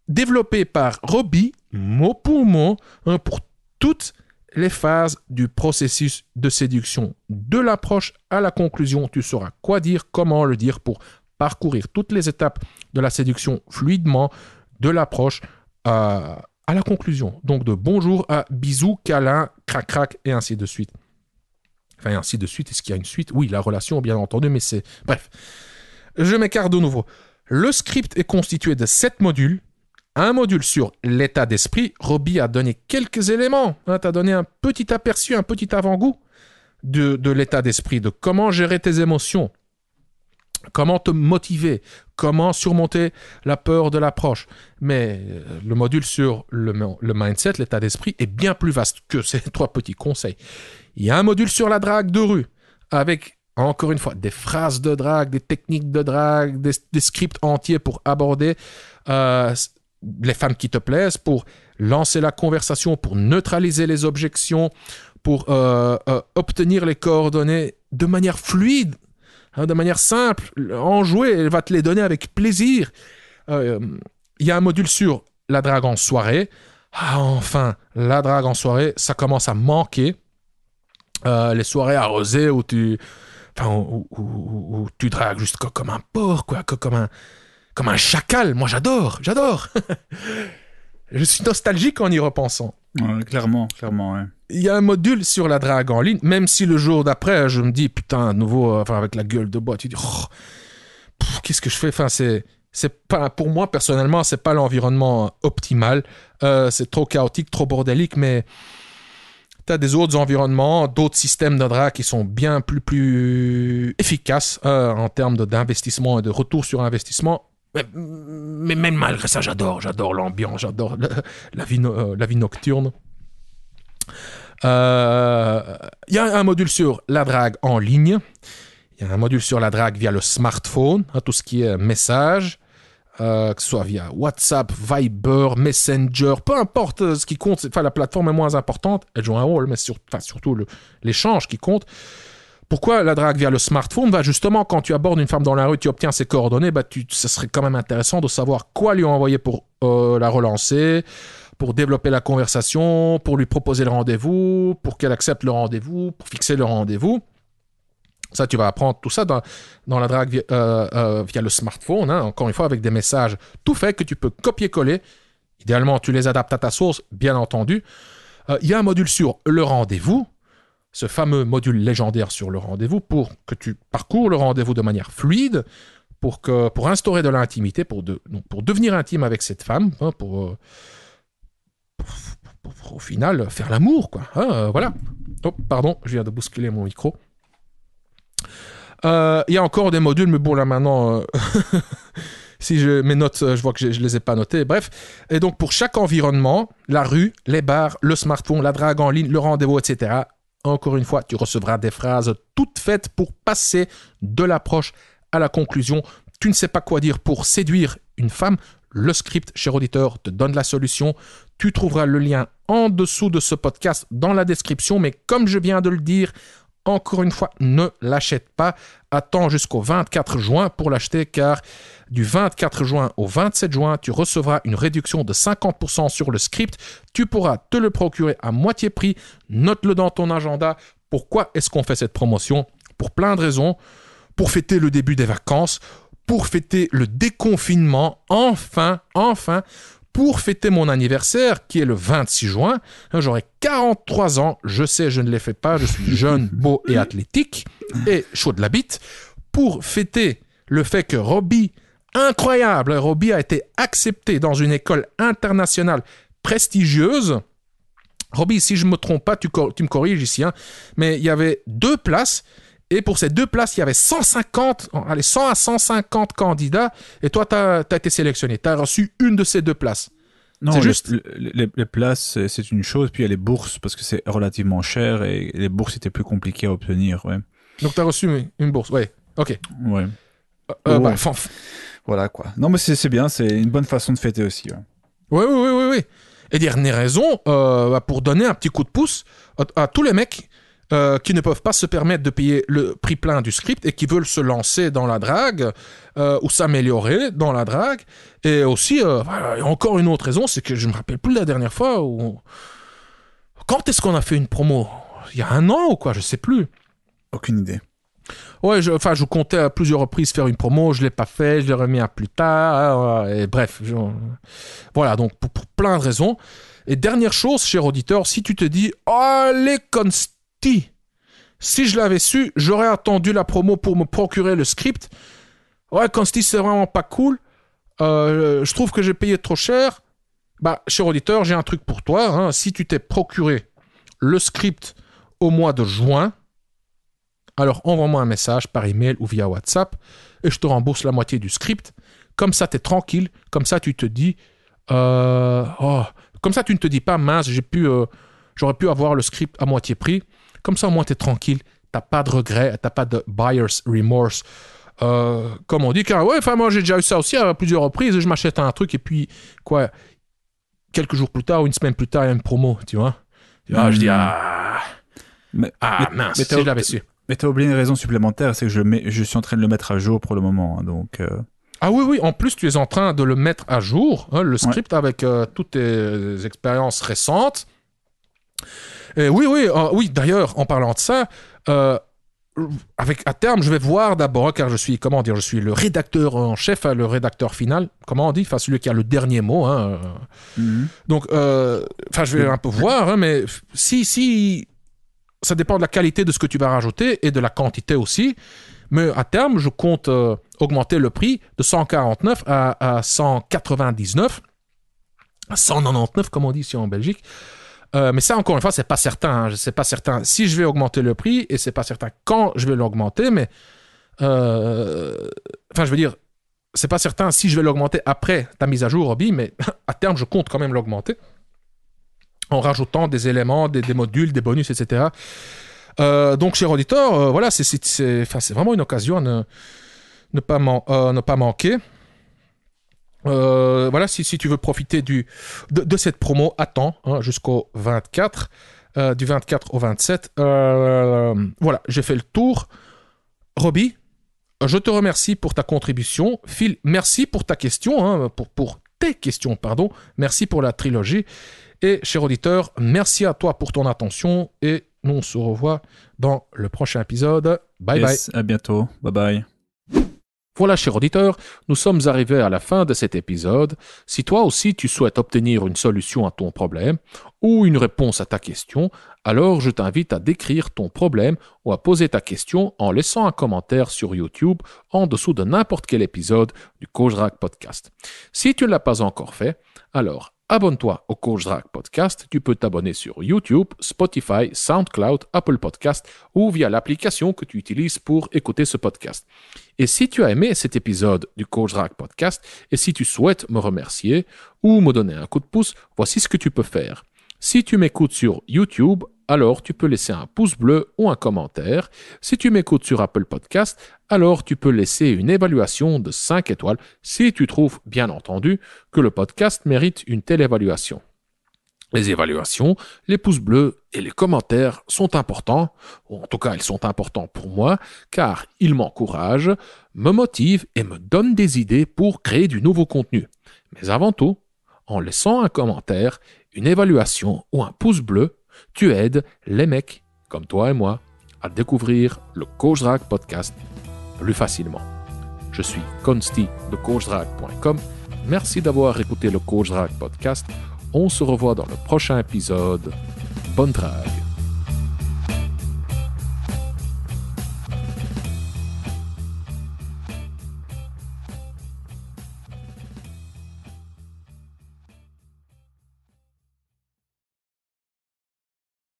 développés par Robbie, mot pour mot, hein, pour toutes les phases du processus de séduction. De l'approche à la conclusion, tu sauras quoi dire, comment le dire pour parcourir toutes les étapes de la séduction fluidement, de l'approche à à la conclusion. Donc de bonjour à bisous, câlin, crac crac et ainsi de suite. Enfin, ainsi de suite. Est-ce qu'il y a une suite Oui, la relation, bien entendu, mais c'est. Bref. Je m'écarte de nouveau. Le script est constitué de sept modules. Un module sur l'état d'esprit. Robbie a donné quelques éléments. Hein, t'as tu donné un petit aperçu, un petit avant-goût de, de l'état d'esprit, de comment gérer tes émotions. Comment te motiver Comment surmonter la peur de l'approche Mais euh, le module sur le, mindset, l'état d'esprit, est bien plus vaste que ces trois petits conseils. Il y a un module sur la drague de rue, avec encore une fois, des phrases de drague, des techniques de drague, des, scripts entiers pour aborder euh, les femmes qui te plaisent, pour lancer la conversation, pour neutraliser les objections, pour euh, obtenir les coordonnées de manière fluide Hein, de manière simple, jouer, elle va te les donner avec plaisir. Euh, il y a un module sur la drague en soirée. Ah, enfin, la drague en soirée, ça commence à manquer. Euh, les soirées arrosées où tu, enfin, où, tu dragues juste comme un porc, quoi, comme un, comme un chacal. Moi, j'adore, j'adore. Je suis nostalgique en y repensant. clairement, clairement, oui il y a un module sur la drague en ligne, même si le jour d'après, je me dis, putain, nouveau, euh, enfin, avec la gueule de bois, tu dis, oh, qu'est-ce que je fais Enfin, c'est. C'est pas pour moi personnellement, c'est pas l'environnement optimal. Euh, c'est trop chaotique, trop bordélique, mais tu as des autres environnements, d'autres systèmes de drague qui sont bien plus plus efficaces euh, en termes d'investissement et de retour sur investissement. Mais, même malgré ça, j'adore, j'adore l'ambiance, j'adore la, vie la vie nocturne. Il euh, y a un module sur la drague en ligne. Il y a un module sur la drague via le smartphone, hein, tout ce qui est message, euh, que ce soit via WhatsApp, Viber, Messenger, peu importe euh, ce qui compte. Enfin, la plateforme est moins importante, elle joue un rôle, mais surtout, enfin, surtout l'échange qui compte. Pourquoi la drague via le smartphone bah Justement, quand tu abordes une femme dans la rue, tu obtiens ses coordonnées, bah ce serait quand même intéressant de savoir quoi lui envoyer pour la relancer, pour développer la conversation, pour lui proposer le rendez-vous, pour qu'elle accepte le rendez-vous, pour fixer le rendez-vous. Ça, tu vas apprendre tout ça dans, la drague via, euh, euh, le smartphone, hein, encore une fois, avec des messages tout faits que tu peux copier-coller. Idéalement, tu les adaptes à ta source, bien entendu. Euh, il y a un module sur le rendez-vous, ce fameux module légendaire sur le rendez-vous, pour que tu parcours le rendez-vous de manière fluide, pour, que, pour instaurer de l'intimité, pour, devenir intime avec cette femme, hein, pour au final, faire l'amour, quoi. Hein, euh, voilà. Oh, pardon, je viens de bousculer mon micro. Euh, il y a encore des modules, mais bon, là maintenant, euh, si je, mes notes, je vois que je ne les ai pas notées. Bref. Et donc, pour chaque environnement, la rue, les bars, le smartphone, la drague en ligne, le rendez-vous, etc., encore une fois, tu recevras des phrases toutes faites pour passer de l'approche à la conclusion. Tu ne sais pas quoi dire pour séduire une femme. Le script, cher auditeur, te donne la solution. Tu trouveras le lien en dessous de ce podcast dans la description, mais comme je viens de le dire, encore une fois, ne l'achète pas. Attends jusqu'au 24 juin pour l'acheter car du 24 juin au 27 juin, tu recevras une réduction de 50% sur le script. Tu pourras te le procurer à moitié prix. Note-le dans ton agenda. Pourquoi est-ce qu'on fait cette promotion Pour plein de raisons. Pour fêter le début des vacances, pour fêter le déconfinement, enfin, enfin, pour fêter mon anniversaire, qui est le 26 juin. Hein, j'aurai 43 ans. Je sais, je ne l'ai fait pas. Je suis jeune, beau et athlétique. Et chaud de la bite. Pour fêter le fait que Robbie, incroyable, hein, Robbie a été accepté dans une école internationale prestigieuse. Robbie, si je me trompe pas, tu, me corriges ici, hein, mais il y avait deux places et pour ces deux places, il y avait 150, allez, 100 à 150 candidats. Et toi, tu as, été sélectionné. Tu as reçu une de ces deux places. Non, les, juste... les, les places, c'est une chose. Puis il y a les bourses, parce que c'est relativement cher. Et les bourses étaient plus compliquées à obtenir. Ouais. Donc, tu as reçu une bourse. Oui. OK. Ouais. Euh, euh, oh. bah, voilà quoi. Non, mais c'est bien. C'est une bonne façon de fêter aussi. Hein. Oui, oui, oui, Et dernière raison, euh, bah, pour donner un petit coup de pouce à tous les mecs euh, qui ne peuvent pas se permettre de payer le prix plein du script et qui veulent se lancer dans la drague euh, ou s'améliorer dans la drague. Et aussi, euh, voilà, encore une autre raison, c'est que je me rappelle plus la dernière fois où... Quand est-ce qu'on a fait une promo Il y a un an ou quoi Je sais plus. Aucune idée. Ouais, je, enfin, je comptais à plusieurs reprises faire une promo, je l'ai pas fait, je l'ai remis à plus tard, et bref. Voilà, donc pour, plein de raisons. Et dernière chose, cher auditeur, si tu te dis, oh, les si je l'avais su, j'aurais attendu la promo pour me procurer le script. Ouais, quand c'est vraiment pas cool. Euh, euh, je trouve que j'ai payé trop cher. Bah, cher auditeur, j'ai un truc pour toi. Hein. Si tu t'es procuré le script au mois de juin, alors envoie-moi un message par email ou via WhatsApp et je te rembourse la moitié du script. Comme ça, t'es tranquille. Comme ça, tu te dis. Euh, oh, comme ça, tu ne te dis pas, mince, pu. J'aurais pu avoir le script à moitié prix. Comme ça, au moins, tu es tranquille, t'as pas de regret, t'as pas de buyer's remorse. Euh, comme on dit, car ah ouais, enfin, moi, j'ai déjà eu ça aussi à plusieurs reprises. Je m'achète un truc et puis, quoi, quelques jours plus tard ou une semaine plus tard, il y a une promo, tu vois. je dis, hmm. ah, mais, ah mince, mais t'as oublié une raison supplémentaire, c'est que je, je suis en train de le mettre à jour pour le moment, hein, donc... Euh. Ah oui, oui, en plus tu es en train de le mettre à jour, hein, le script avec euh, toutes tes expériences récentes. Euh, oui, oui, oui. D'ailleurs, en parlant de ça, euh, avec à terme, je vais voir d'abord, car je suis comment dire, je suis le rédacteur en chef, hein, le rédacteur final, comment on dit, enfin celui qui a le dernier mot. Hein. Mhm. Donc, euh, enfin, je vais un peu voir, hein, mais si, si, ça dépend de la qualité de ce que tu vas rajouter et de la quantité aussi. Mais à terme, je compte augmenter le prix de 149 à, à 199, à 199 comme on dit ici en Belgique. Euh, mais ça, encore une fois, c'est pas certain. je hein. sais pas certain si je vais augmenter le prix et c'est pas certain quand je vais l'augmenter. Mais euh, enfin, je veux dire, c'est pas certain si je vais l'augmenter après ta mise à jour, Roby, Mais à terme, je compte quand même l'augmenter en rajoutant des éléments, des, modules, des bonus, etc. Euh, donc, chez Auditor, voilà, c'est vraiment une occasion à pas, ne pas manquer. Euh, voilà, si, tu veux profiter de, cette promo, attends hein, jusqu'au 24, euh, du 24 au 27. Euh, voilà, j'ai fait le tour. Roby, je te remercie pour ta contribution. Phil, merci pour ta question, hein, pour, tes questions, pardon. Merci pour la trilogie. Et cher auditeur, merci à toi pour ton attention et nous on se revoit dans le prochain épisode. Bye bye. À bientôt. Bye bye. Voilà, cher auditeur, nous sommes arrivés à la fin de cet épisode. Si toi aussi tu souhaites obtenir une solution à ton problème ou une réponse à ta question, alors je t'invite à décrire ton problème ou à poser ta question en laissant un commentaire sur YouTube en dessous de n'importe quel épisode du Coach Podcast. Si tu ne l'as pas encore fait, alors Abonne-toi au Coach Drag Podcast. Tu peux t'abonner sur YouTube, Spotify, SoundCloud, Apple Podcast ou via l'application que tu utilises pour écouter ce podcast. Et si tu as aimé cet épisode du Coach Drag Podcast et si tu souhaites me remercier ou me donner un coup de pouce, voici ce que tu peux faire si tu m'écoutes sur YouTube, alors tu peux laisser un pouce bleu ou un commentaire. Si tu m'écoutes sur Apple Podcast, alors tu peux laisser une évaluation de 5 étoiles si tu trouves, bien entendu, que le podcast mérite une telle évaluation. Les évaluations, les pouces bleus et les commentaires sont importants, ou en tout cas ils sont importants pour moi, car ils m'encouragent, me motivent et me donnent des idées pour créer du nouveau contenu. Mais avant tout, en laissant un commentaire une évaluation ou un pouce bleu, tu aides les mecs, comme toi et moi, à découvrir le Coach Drag podcast plus facilement. Je suis Consti de coachdrag.com. Merci d'avoir écouté le Coach Drag podcast. On se revoit dans le prochain épisode. Bonne drague!